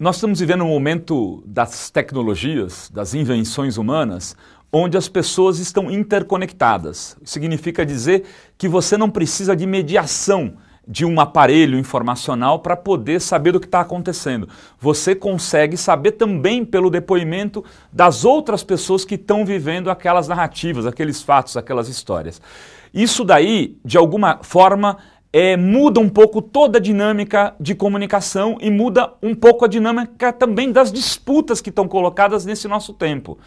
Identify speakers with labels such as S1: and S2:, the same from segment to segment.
S1: Nós estamos vivendo um momento das tecnologias, das invenções humanas, onde as pessoas estão interconectadas. Significa dizer que você não precisa de mediação de um aparelho informacional para poder saber do que está acontecendo. Você consegue saber também pelo depoimento das outras pessoas que estão vivendo aquelas narrativas, aqueles fatos, aquelas histórias. Isso daí, de alguma forma, é, muda um pouco toda a dinâmica de comunicação e muda um pouco a dinâmica também das disputas que estão colocadas nesse nosso tempo.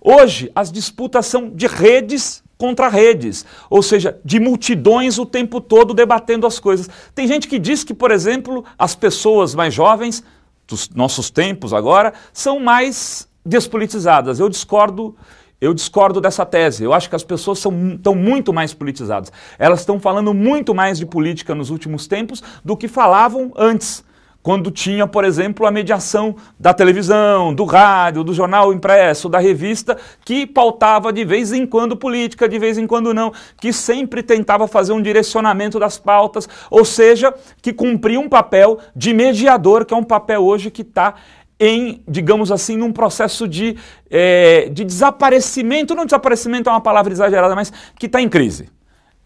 S1: Hoje, as disputas são de redes contra redes, ou seja, de multidões o tempo todo debatendo as coisas. Tem gente que diz que, por exemplo, as pessoas mais jovens, dos nossos tempos agora, são mais despolitizadas. Eu discordo eu discordo dessa tese. Eu acho que as pessoas estão muito mais politizadas. Elas estão falando muito mais de política nos últimos tempos do que falavam antes, quando tinha, por exemplo, a mediação da televisão, do rádio, do jornal impresso, da revista, que pautava de vez em quando política, de vez em quando não, que sempre tentava fazer um direcionamento das pautas, ou seja, que cumpria um papel de mediador, que é um papel hoje que está em, digamos assim, num processo de, é, de desaparecimento, não desaparecimento é uma palavra exagerada, mas que está em crise.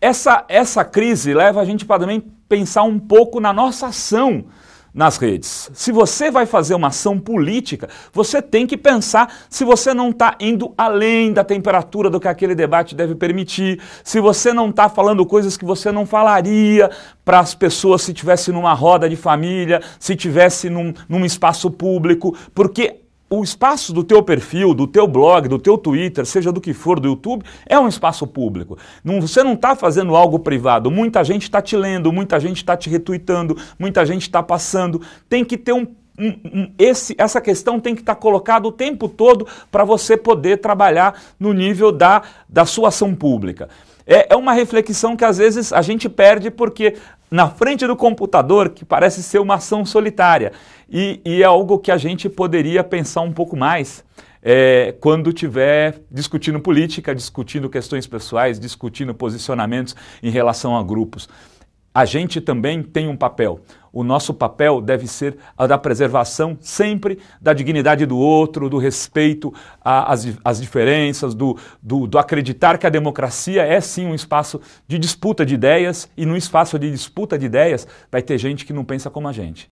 S1: Essa, essa crise leva a gente para também pensar um pouco na nossa ação nas redes. Se você vai fazer uma ação política, você tem que pensar se você não está indo além da temperatura do que aquele debate deve permitir, se você não está falando coisas que você não falaria para as pessoas se tivesse numa roda de família, se tivesse num, num espaço público, porque o espaço do teu perfil, do teu blog, do teu Twitter, seja do que for, do YouTube, é um espaço público. Não, você não está fazendo algo privado. Muita gente está te lendo, muita gente está te retuitando, muita gente está passando. Tem que ter um esse, essa questão tem que estar tá colocada o tempo todo para você poder trabalhar no nível da, da sua ação pública. É, é uma reflexão que às vezes a gente perde porque na frente do computador, que parece ser uma ação solitária, e, e é algo que a gente poderia pensar um pouco mais. É, quando estiver discutindo política, discutindo questões pessoais, discutindo posicionamentos em relação a grupos a gente também tem um papel. O nosso papel deve ser a da preservação sempre da dignidade do outro, do respeito às, às diferenças, do, do, do, acreditar que a democracia é sim um espaço de disputa de ideias e no espaço de disputa de ideias vai ter gente que não pensa como a gente.